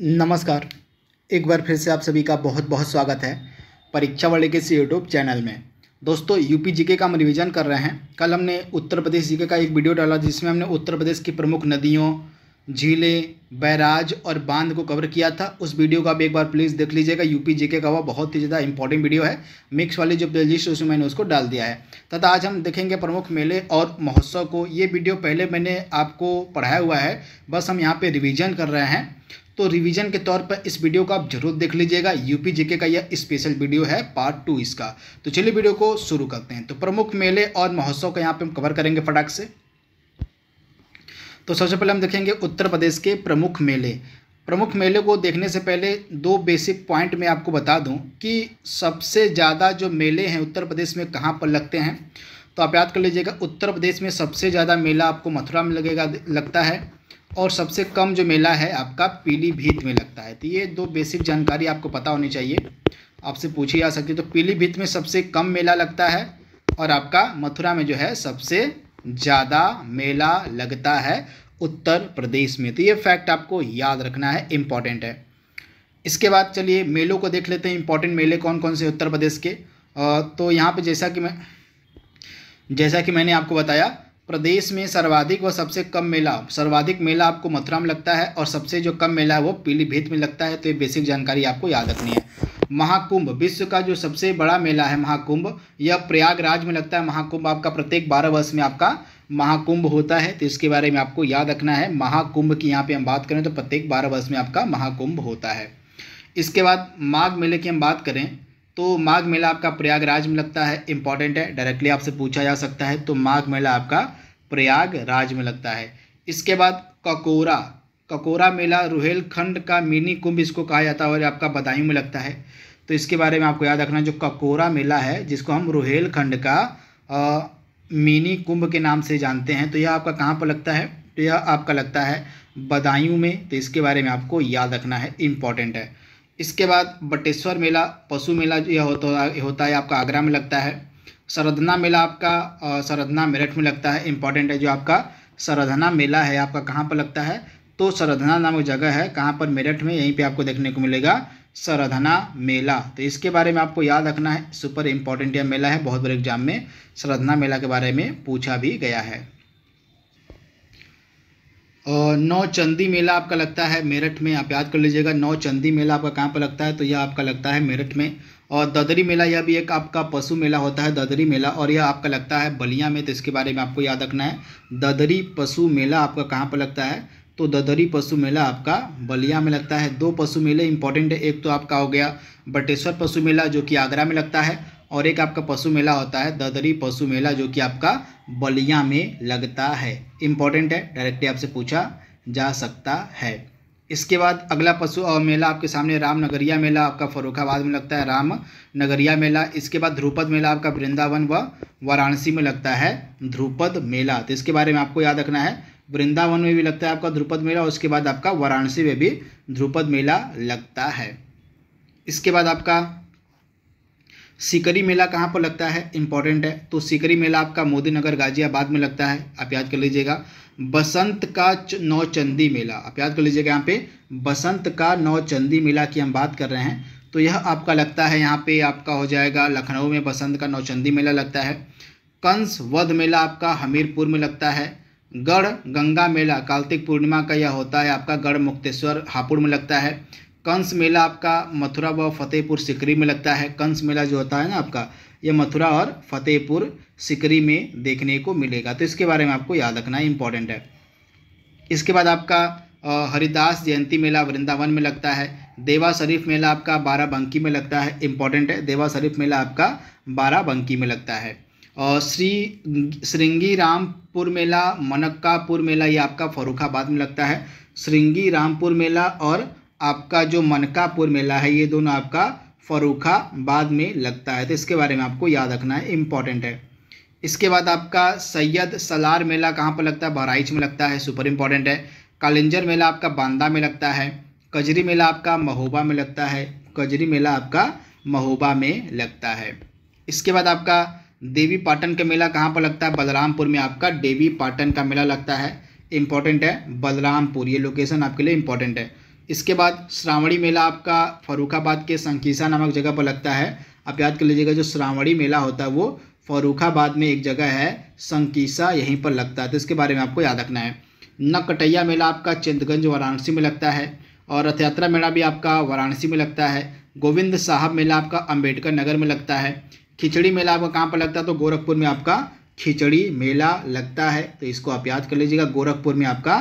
नमस्कार एक बार फिर से आप सभी का बहुत बहुत स्वागत है परीक्षा वाले के सी यूट्यूब चैनल में दोस्तों यूपी जीके का हम रिविज़न कर रहे हैं कल हमने उत्तर प्रदेश जीके का एक वीडियो डाला जिसमें हमने उत्तर प्रदेश की प्रमुख नदियों झीलें बैराज और बांध को कवर किया था उस वीडियो का आप एक बार प्लीज़ देख लीजिएगा यूपी जीके का वह बहुत ही ज़्यादा इंपॉर्टेंट वीडियो है मिक्स वाली जो प्लेलिस्ट उसमें मैंने उसको डाल दिया है तथा आज हम देखेंगे प्रमुख मेले और महोत्सव को ये वीडियो पहले मैंने आपको पढ़ाया हुआ है बस हम यहाँ पर रिविजन कर रहे हैं तो रिवीजन के तौर पर इस वीडियो को आप जरूर देख लीजिएगा यूपी जीके का यह स्पेशल वीडियो है पार्ट टू इसका तो चलिए वीडियो को शुरू करते हैं तो प्रमुख मेले और महोत्सव का यहाँ पर हम कवर करेंगे फटाक से तो सबसे पहले हम देखेंगे उत्तर प्रदेश के प्रमुख मेले प्रमुख मेले को देखने से पहले दो बेसिक पॉइंट मैं आपको बता दूँ कि सबसे ज़्यादा जो मेले हैं उत्तर प्रदेश में कहाँ पर लगते हैं तो आप याद कर लीजिएगा उत्तर प्रदेश में सबसे ज़्यादा मेला आपको मथुरा में लगेगा लगता है और सबसे कम जो मेला है आपका पीलीभीत में लगता है तो ये दो बेसिक जानकारी आपको पता होनी चाहिए आपसे पूछी जा सकती है तो पीलीभीत में सबसे कम मेला लगता है और आपका मथुरा में जो है सबसे ज़्यादा मेला लगता है उत्तर प्रदेश में तो ये फैक्ट आपको याद रखना है इम्पॉर्टेंट है इसके बाद चलिए मेलों को देख लेते हैं इम्पॉर्टेंट मेले कौन कौन से उत्तर प्रदेश के तो यहाँ पे जैसा कि मैं जैसा कि मैंने आपको बताया प्रदेश में सर्वाधिक व सबसे कम मेला सर्वाधिक मेला आपको मथुरा में लगता है और सबसे जो कम मेला है वो पीलीभीत में लगता है तो ये बेसिक जानकारी आपको याद रखनी है महाकुंभ विश्व का जो सबसे बड़ा मेला है महाकुंभ यह प्रयागराज में लगता है महाकुंभ आपका प्रत्येक बारह वर्ष में आपका महाकुंभ होता है तो इसके बारे में आपको याद रखना है महाकुंभ की यहाँ पे हम बात करें तो प्रत्येक बारह वर्ष में आपका महाकुंभ होता है इसके बाद माघ मेले की हम बात करें तो माघ मेला आपका प्रयागराज में लगता है इंपॉर्टेंट है डायरेक्टली आपसे पूछा जा सकता है तो माघ मेला आपका प्रयागराज में लगता है इसके बाद ककोरा ककोरा मेला रुहेलखंड का मिनी कुंभ इसको कहा जाता है और आपका बदायूं में लगता है तो इसके बारे में आपको याद रखना जो ककोरा मेला है जिसको हम रुहेलखंड का आ, मिनी कुंभ के नाम से जानते हैं तो यह आपका कहाँ पर लगता है तो यह आपका लगता है बदायूं में तो इसके बारे में आपको याद रखना है इम्पॉर्टेंट है इसके बाद बटेश्वर मेला पशु मेला यह होता होता है आपका आगरा में लगता है सरधना मेला आपका सरधना मेरठ में लगता है इम्पॉर्टेंट है जो आपका सरधना मेला है आपका कहाँ पर लगता है तो सरधना नामक जगह है कहाँ पर मेरठ में यहीं पे आपको देखने को मिलेगा सरधना मेला तो इसके बारे में आपको याद रखना है सुपर इम्पॉर्टेंट यह मेला है बहुत बड़े एग्जाम में सरधना मेला के बारे में पूछा भी गया है नौ चंदी मेला आपका लगता है मेरठ में आप याद कर लीजिएगा नौ चंदी मेला आपका कहाँ पर लगता है तो यह आपका लगता है मेरठ में और ददरी मेला यह भी एक आपका पशु मेला होता है ददरी मेला और यह आपका लगता है बलिया में तो इसके बारे में आपको याद रखना है ददरी पशु मेला आपका कहाँ पर लगता है तो ददरी पशु मेला आपका बलिया में लगता है दो पशु मेले इंपॉर्टेंट है एक तो आपका हो गया बटेश्वर पशु मेला जो कि आगरा में लगता है और एक आपका पशु मेला होता है ददरी पशु मेला जो कि आपका बलिया में लगता है इंपॉर्टेंट है डायरेक्टली आपसे पूछा जा सकता है इसके बाद अगला पशु और मेला आपके सामने राम नगरिया मेला आपका फरुखाबाद में लगता है राम नगरिया मेला इसके बाद ध्रुपद मेला आपका वृंदावन व वाराणसी में लगता है ध्रुपद मेला तो इसके बारे में आपको याद रखना है वृंदावन में भी लगता है आपका ध्रुपद मेला उसके बाद आपका वाराणसी में भी ध्रुपद मेला लगता है इसके बाद आपका सिकरी मेला कहाँ पर लगता है इंपॉर्टेंट है तो सिकरी मेला आपका मोदी नगर गाजियाबाद में लगता है आप याद कर लीजिएगा बसंत का नौचंदी मेला आप याद कर लीजिएगा यहाँ पे बसंत का नौचंदी मेला की हम बात कर रहे हैं तो यह आपका लगता है यहाँ पे आपका हो जाएगा लखनऊ में बसंत का नौचंदी मेला लगता है कंस वध मेला आपका हमीरपुर में लगता है गढ़ गंगा मेला कार्तिक पूर्णिमा का यह होता है आपका गढ़ मुक्तेश्वर हापुड़ में लगता है कंस मेला आपका मथुरा व फतेहपुर सिकरी में लगता है कंस मेला जो होता है ना आपका ये मथुरा और फतेहपुर सिकरी में देखने को मिलेगा तो इसके बारे में आपको याद रखना इम्पॉर्टेंट है इसके बाद आपका हरिदास जयंती मेला वृंदावन में लगता है देवा शरीफ मेला आपका बाराबंकी में लगता है इम्पॉर्टेंट है देवा शरीफ मेला आपका बाराबंकी में लगता है और श्री श्रृंगी रामपुर मेला मनक्कापुर मेला ये आपका फरुखाबाद में लगता है श्रृंगी रामपुर मेला और आपका जो मनकापुर मेला है ये दोनों आपका फरूखा बाद में लगता है तो इसके बारे में आपको याद रखना है इम्पॉर्टेंट है इसके बाद आपका सैयद सलार मेला कहाँ पर लगता है बहराइच में लगता है सुपर इम्पॉर्टेंट है कालिंजर मेला आपका बांदा में लगता है कजरी मेला आपका महोबा में लगता है कजरी मेला आपका महोबा में लगता है इसके बाद आपका देवी पाटन का मेला कहाँ पर लगता है बलरामपुर में आपका देवी पाटन का मेला लगता है इम्पॉर्टेंट है बलरामपुर ये लोकेशन आपके लिए इम्पॉर्टेंट है इसके बाद श्रावणी मेला आपका फरुखाबाद के संकीसा नामक जगह पर लगता है आप याद कर लीजिएगा जो श्रावणी मेला होता है वो फरुखाबाद में एक जगह है संकीसा यहीं पर लगता है तो इसके बारे में आपको याद रखना है नकटैया मेला आपका चिंतगंज वाराणसी में लगता है और रथ यात्रा मेला भी आपका वाराणसी में लगता है गोविंद साहब मेला आपका अम्बेडकर नगर में लगता है खिचड़ी मेला आपका कहाँ पर लगता है तो गोरखपुर में आपका खिचड़ी मेला लगता है तो इसको आप याद कर लीजिएगा गोरखपुर में आपका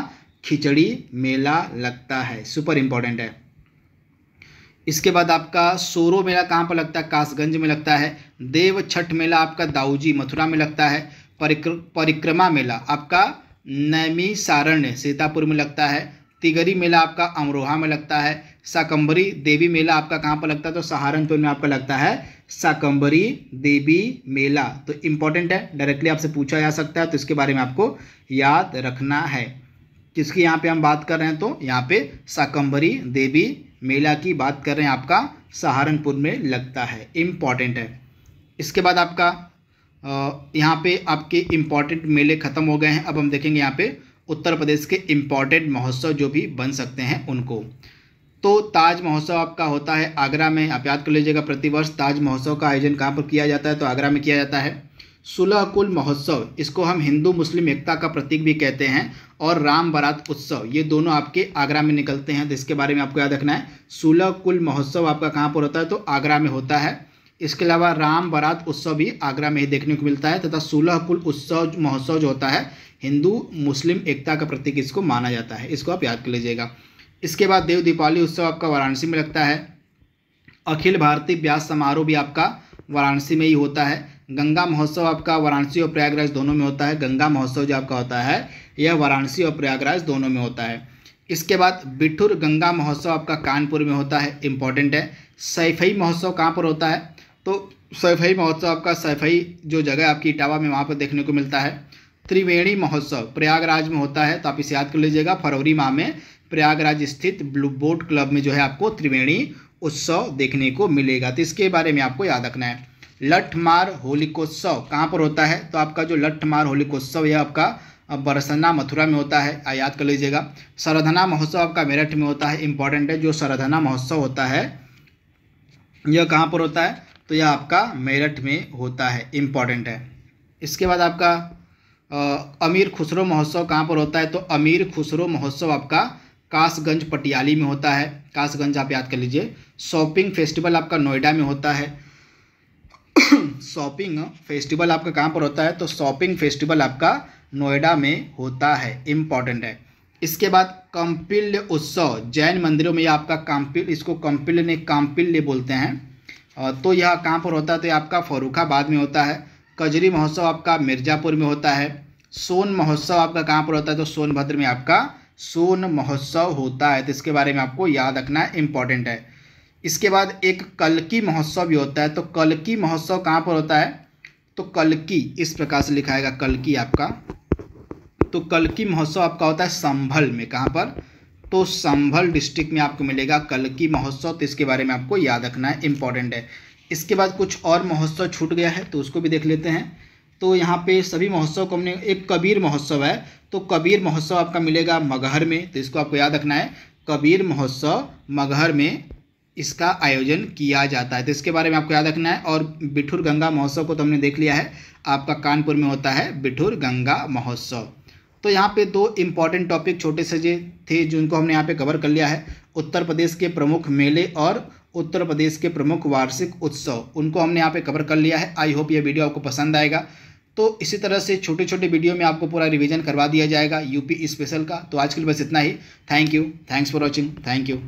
खिचड़ी मेला लगता है सुपर इम्पोर्टेंट है इसके बाद आपका सोरो मेला कहाँ पर लगता है कासगंज में लगता है देव छठ मेला आपका दाऊजी मथुरा में लगता है परिक्र परिक्रमा मेला आपका नैमी सारण्य सीतापुर में लगता है तिगरी मेला आपका अमरोहा में लगता है साकंबरी देवी मेला आपका कहाँ पर लगता है तो सहारनपुर में आपका लगता है साकंबरी देवी मेला तो इम्पोर्टेंट है डायरेक्टली आपसे पूछा जा सकता है तो इसके बारे में आपको याद रखना है किसकी यहाँ पे हम बात कर रहे हैं तो यहाँ पे शाकंभरी देवी मेला की बात कर रहे हैं आपका सहारनपुर में लगता है इम्पॉर्टेंट है इसके बाद आपका यहाँ पे आपके इम्पॉर्टेंट मेले ख़त्म हो गए हैं अब हम देखेंगे यहाँ पे उत्तर प्रदेश के इम्पॉर्टेंट महोत्सव जो भी बन सकते हैं उनको तो ताज महोत्सव आपका होता है आगरा में आप याद कर लीजिएगा प्रतिवर्ष ताज महोत्सव का आयोजन कहाँ पर किया जाता है तो आगरा में किया जाता है सुलह कुल महोत्सव इसको हम हिंदू मुस्लिम एकता का प्रतीक भी कहते हैं और राम बारात उत्सव ये दोनों आपके आगरा में निकलते हैं तो इसके बारे में आपको याद रखना है सुलह कुल महोत्सव आपका कहाँ पर होता है तो आगरा में होता है इसके अलावा राम बारात उत्सव भी आगरा में ही देखने को मिलता है तथा सुलह कुल उत्सव महोत्सव जो होता है हिंदू मुस्लिम एकता का प्रतीक इसको माना जाता है इसको आप याद कर लीजिएगा इसके बाद देव दीपावली उत्सव आपका वाराणसी में लगता है अखिल भारतीय ब्यास समारोह भी आपका वाराणसी में ही होता है गंगा महोत्सव आपका वाराणसी और प्रयागराज दोनों में होता है गंगा महोत्सव जो आपका होता है यह वाराणसी और प्रयागराज दोनों में होता है इसके बाद बिठुर गंगा महोत्सव आपका कानपुर में होता है इम्पॉर्टेंट है सैफई महोत्सव कहाँ पर होता है तो सैफई महोत्सव आपका सैफई जो जगह आपकी इटावा में वहाँ पर देखने को मिलता है त्रिवेणी महोत्सव प्रयागराज में होता है तो आप इसे याद कर लीजिएगा फरवरी माह में प्रयागराज स्थित ब्लू बोट क्लब में जो है आपको त्रिवेणी उत्सव देखने को मिलेगा तो इसके बारे में आपको याद रखना है लठमार होलिकोत्सव कहाँ पर होता है तो आपका जो लठमार होलिकोत्सव यह आपका बरसना मथुरा में होता है याद कर लीजिएगा सरधना महोत्सव आपका मेरठ में होता है इंपॉर्टेंट है जो सरधना महोत्सव होता है यह कहाँ पर होता है तो यह आपका मेरठ में होता है इम्पॉर्टेंट है इसके बाद आपका आ, अमीर खुसरो महोत्सव कहाँ पर होता है तो अमीर खुसरो महोत्सव आपका कासगंज पटियाली में होता है कासगंज आप याद कर लीजिए शॉपिंग फेस्टिवल आपका नोएडा में होता है शॉपिंग फेस्टिवल हाँ, आपका कहाँ पर होता है तो शॉपिंग फेस्टिवल आपका नोएडा में होता है इम्पॉर्टेंट है इसके बाद कंपिल्य उत्सव जैन मंदिरों में यह आपका काम्पिल इसको कंपिल्य ने काम्पिल्य बोलते हैं तो यह कहाँ पर होता है तो आपका फरुखाबाद में होता है कजरी महोत्सव आपका मिर्ज़ापुर में होता है सोन महोत्सव आपका कहाँ पर होता है तो सोनभद्र में आपका सोन महोत्सव होता है तो इसके बारे में आपको याद रखना इम्पॉर्टेंट है इसके बाद एक कलकी महोत्सव भी होता है तो कलकी महोत्सव कहाँ पर होता है तो कलकी इस प्रकार से लिखाएगा कलकी आपका तो कलकी महोत्सव आपका होता है संभल में कहाँ पर तो संभल डिस्ट्रिक्ट में आपको मिलेगा कलकी महोत्सव तो इसके बारे में आपको याद रखना है इम्पॉर्टेंट है इसके बाद कुछ और महोत्सव छूट गया है तो उसको भी देख लेते हैं तो यहाँ पे सभी महोत्सव को हमने एक कबीर महोत्सव है तो कबीर महोत्सव आपका मिलेगा मगहर में तो इसको आपको याद रखना है कबीर महोत्सव मगहर में इसका आयोजन किया जाता है तो इसके बारे में आपको याद रखना है और बिठुर गंगा महोत्सव को तो हमने देख लिया है आपका कानपुर में होता है बिठुर गंगा महोत्सव तो यहाँ पे दो इम्पॉर्टेंट टॉपिक छोटे सजे थे जिनको हमने यहाँ पे कवर कर लिया है उत्तर प्रदेश के प्रमुख मेले और उत्तर प्रदेश के प्रमुख वार्षिक उत्सव उनको हमने यहाँ पे कवर कर लिया है आई होप ये वीडियो आपको पसंद आएगा तो इसी तरह से छोटे छोटे वीडियो में आपको पूरा रिवीजन करवा दिया जाएगा यूपी स्पेशल का तो आज के लिए बस इतना ही thank you thanks for watching thank you